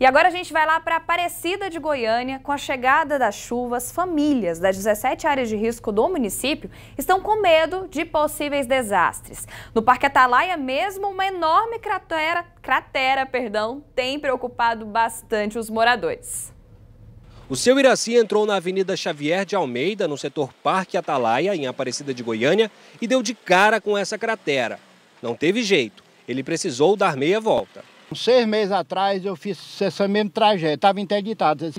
E agora a gente vai lá para Aparecida de Goiânia. Com a chegada das chuvas, famílias das 17 áreas de risco do município estão com medo de possíveis desastres. No Parque Atalaia mesmo, uma enorme cratera, cratera perdão, tem preocupado bastante os moradores. O seu Iraci entrou na Avenida Xavier de Almeida, no setor Parque Atalaia, em Aparecida de Goiânia, e deu de cara com essa cratera. Não teve jeito, ele precisou dar meia volta. Seis meses atrás eu fiz essa mesma tragédia, estava interditado,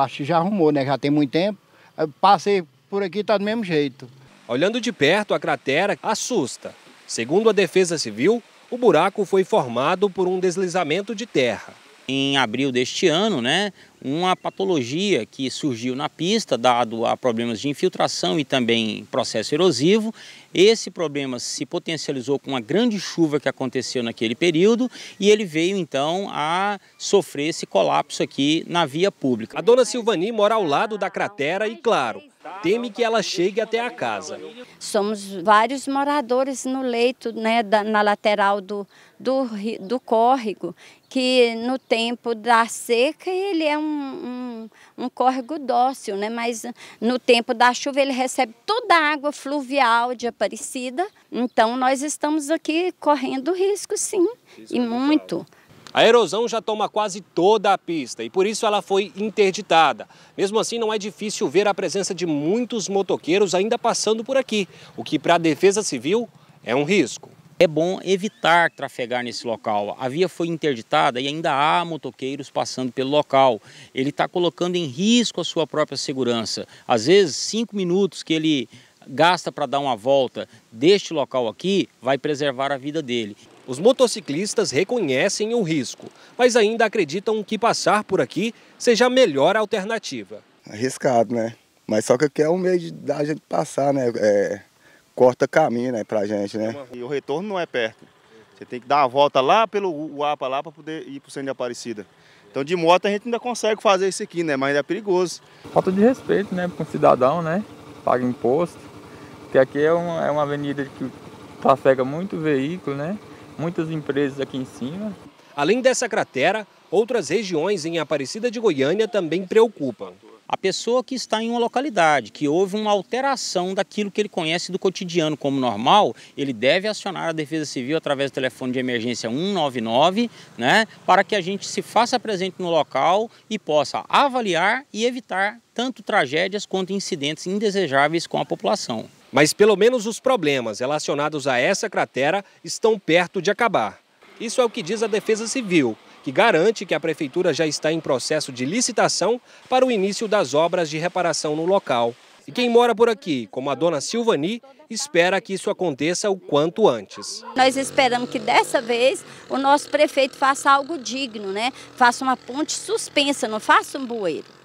acho que já arrumou, né? Já tem muito tempo. Eu passei por aqui, está do mesmo jeito. Olhando de perto, a cratera assusta. Segundo a Defesa Civil, o buraco foi formado por um deslizamento de terra. Em abril deste ano, né, uma patologia que surgiu na pista, dado a problemas de infiltração e também processo erosivo. Esse problema se potencializou com uma grande chuva que aconteceu naquele período e ele veio então a sofrer esse colapso aqui na via pública. A dona Silvani mora ao lado da cratera e, claro, teme que ela chegue até a casa. Somos vários moradores no leito, né, na lateral do, do, do córrego, que no tempo da seca ele é um, um, um, córrego dócil, né? mas no tempo da chuva ele recebe toda a água fluvial de Aparecida. Então nós estamos aqui correndo risco, sim, Isso e é muito. A erosão já toma quase toda a pista e por isso ela foi interditada. Mesmo assim, não é difícil ver a presença de muitos motoqueiros ainda passando por aqui, o que para a Defesa Civil é um risco. É bom evitar trafegar nesse local. A via foi interditada e ainda há motoqueiros passando pelo local. Ele está colocando em risco a sua própria segurança. Às vezes, cinco minutos que ele gasta para dar uma volta deste local aqui vai preservar a vida dele. Os motociclistas reconhecem o risco, mas ainda acreditam que passar por aqui seja a melhor alternativa. Arriscado, né? Mas só que aqui é um meio de, da gente passar, né? É, corta caminho né, pra gente, né? E o retorno não é perto. Você tem que dar a volta lá pelo Uapa lá para poder ir para centro de Aparecida. Então de moto a gente ainda consegue fazer isso aqui, né? Mas ainda é perigoso. Falta de respeito, né? Com o cidadão, né? Paga imposto. Porque aqui é uma, é uma avenida que trafega muito veículo, né? muitas empresas aqui em cima. Além dessa cratera, outras regiões em Aparecida de Goiânia também preocupam. A pessoa que está em uma localidade, que houve uma alteração daquilo que ele conhece do cotidiano como normal, ele deve acionar a Defesa Civil através do telefone de emergência 199, né, para que a gente se faça presente no local e possa avaliar e evitar tanto tragédias quanto incidentes indesejáveis com a população. Mas pelo menos os problemas relacionados a essa cratera estão perto de acabar. Isso é o que diz a Defesa Civil, que garante que a prefeitura já está em processo de licitação para o início das obras de reparação no local. E quem mora por aqui, como a dona Silvani, espera que isso aconteça o quanto antes. Nós esperamos que dessa vez o nosso prefeito faça algo digno, né? Faça uma ponte suspensa, não faça um bueiro.